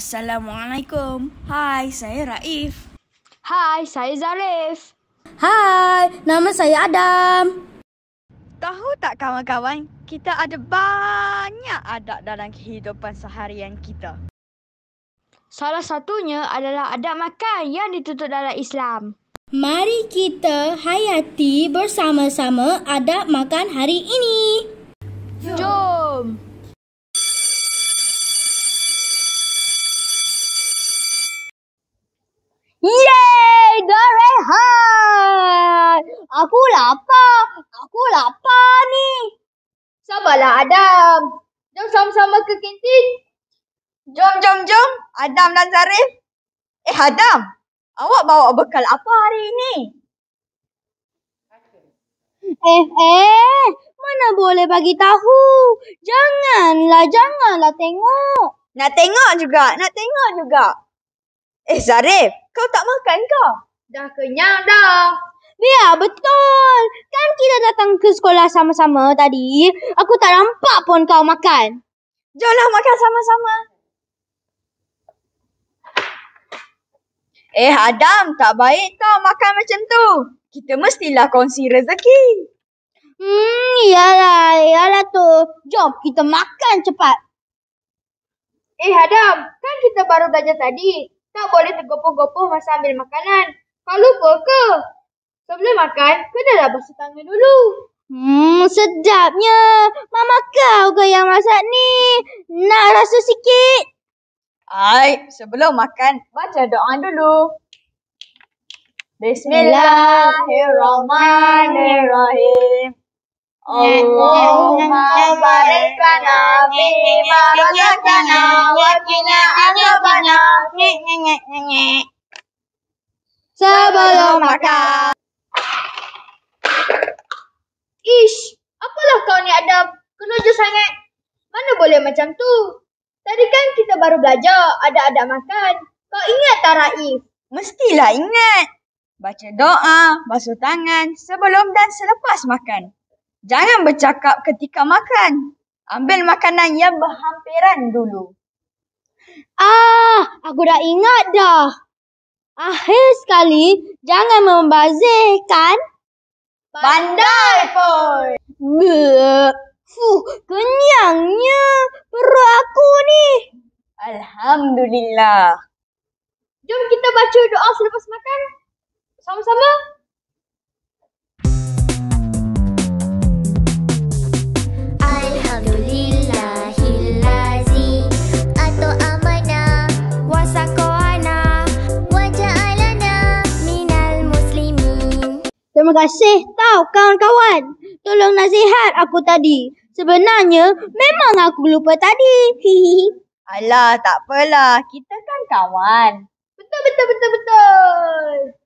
Assalamualaikum. Hai, saya Raif. Hai, saya Zarif. Hai, nama saya Adam. Tahu tak kawan-kawan, kita ada banyak adat dalam kehidupan seharian kita. Salah satunya adalah adat makan yang ditutup dalam Islam. Mari kita hayati bersama-sama adat makan hari ini. Jom. Jom. lah Adam. Jom sama-sama ke kantin. Jom, jom, jom. Adam dan Zarif. Eh, Adam. Awak bawa bekal apa hari ini? Eh, eh. Mana boleh bagi tahu? Janganlah, janganlah tengok. Nak tengok juga, nak tengok juga. Eh, Zarif. Kau tak makan kau? Dah kenyang dah. Biar betul. Kan? datang ke sekolah sama-sama tadi, aku tak nampak pun kau makan. Jomlah makan sama-sama. Eh Adam, tak baik kau makan macam tu. Kita mestilah kongsi rezeki. Hmm, iyalah, iyalah tu. Jom kita makan cepat. Eh Adam, kan kita baru belajar tadi. Tak boleh tergopoh-gopoh masa ambil makanan. Kau lupa ke? Sebelum makan, kena dah basuh tangan dulu. Hmm, sedapnya. Mama kau ke yang masak ni? Nak rasa sikit? Hai, sebelum makan, baca doa dulu. Bismillahirrahmanirrahim. Allahumma barik lana fi ma razaqtana wa qina adzabannar. Sebelum makan. macam tu. Tadi kan kita baru belajar ada-ada makan. Kau ingat tak Raif? Mestilah ingat. Baca doa, basuh tangan sebelum dan selepas makan. Jangan bercakap ketika makan. Ambil makanan yang berhampiran dulu. Ah, aku dah ingat dah. Akhir sekali, jangan membazirkan. Pandai pun. Buh. Fuh, kenyangnya perut aku ni. Alhamdulillah. Jom kita baca doa selepas makan. Sama-sama. Terima kasih tau kawan-kawan tolong nasihat aku tadi. Sebenarnya, memang aku lupa tadi. Alah, tak apalah. Kita kan kawan. Betul, betul, betul, betul.